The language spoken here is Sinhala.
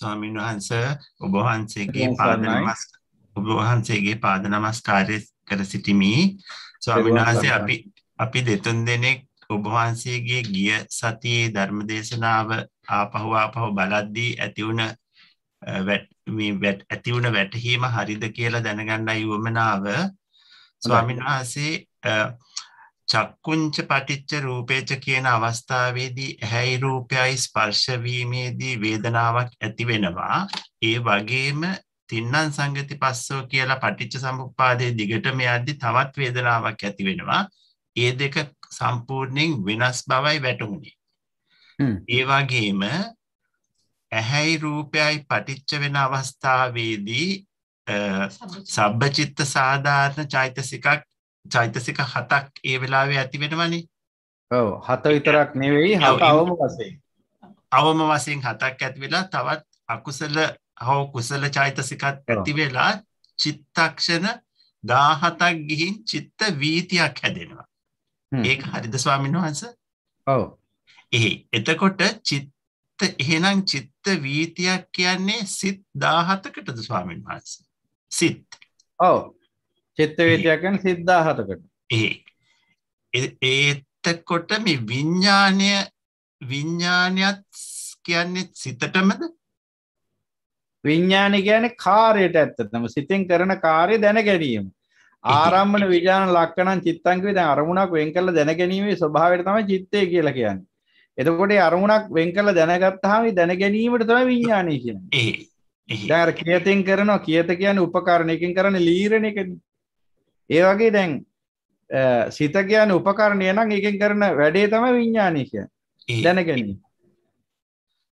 ස්වාමීන් වහන්ස ඔබ වහන්සේගේ පාද නමස්කාර ඔබ වහන්සේගේ පාද නමස්කාරය කර සිටිමි ස්වාමීන් වහන්සේ අපි අපි දෙතුන් දෙනෙක් ඔබ වහන්සේගේ ගිය සතියේ ධර්ම දේශනාව ආපහු ආපහු බලද්දී ඇති වුණ මේ ඇති වුණ වැටහීම හරිද කියලා දැනගන්නයි උවමනාව ස්වාමීන් වහන්සේ චක්කුංච පටිච්ච රූපේච කියන අවස්ථාවේදී ඇහැයි රූපයයි ස්පර්ශ වීමේදී වේදනාවක් ඇති වෙනවා. ඒ වගේම තින්නම් සංගති පස්සෝ කියලා පටිච්ච සමුප්පාදයේ දිගටම යද්දී තවත් වේදනාවක් ඇති වෙනවා. ඒ දෙක සම්පූර්ණයෙන් වෙනස් බවයි වැටහුණේ. ඒ වගේම ඇහැයි රූපයයි පටිච්ච වෙන අවස්ථාවේදී සබ්බචිත්ත සාධාරණ චෛතසිකක් චෛතසික හතක් ඒ වෙලාවේ ඇති වෙනවනේ ඔව් හත විතරක් නෙවෙයි හත අවම වශයෙන් අවම වශයෙන් හතක් ඇති වෙලා තවත් අකුසල හෝ කුසල චෛතසිකත් ඇති වෙලා චිත්තක්ෂණ 17ක් ගිහින් චිත්ත වීතියක් හැදෙනවා ඒක හරිද ස්වාමීන් වහන්සේ ඔව් එහේ එතකොට චිත්ත එහෙනම් චිත්ත වීතියක් කියන්නේ සිත් 17කටද ස්වාමීන් වහන්සේ සිත් ඔව් චිත්ත වේදයන් සිද්ධාහතකට ඒතකොට මේ විඤ්ඥානය විඤ්ඥානයත් කියන්නේ සිතටමද විඤ්ඥාන කියන කාරයට ඇත්තතම සිතෙන් කරන කාරය දැන ගැනීම ආරම්මන විජාන ලක්කනන් චිත්තංකවේ දැන් අරමුණක් වෙන් කරලා දැනගැනීමේ ස්වභාවයට තමයි චිත්තය කියලා කියන්නේ. එතකොට ඒ අරමුණක් වෙන් කරලා දැනගත්තාම ඒ දැනගැනීමට තමයි විඥානය කියන්නේ. ඒ. දැන් අර කියතෙන් කරනවා කියත කියන්නේ උපකරණයකින් කරන ලීරණ එකනේ. ඒ වගේ දැන් සිත කියන උපකරණය නම් එකෙන් කරන වැඩේ තම විඤ්ඥානය කිය දැනගැනීම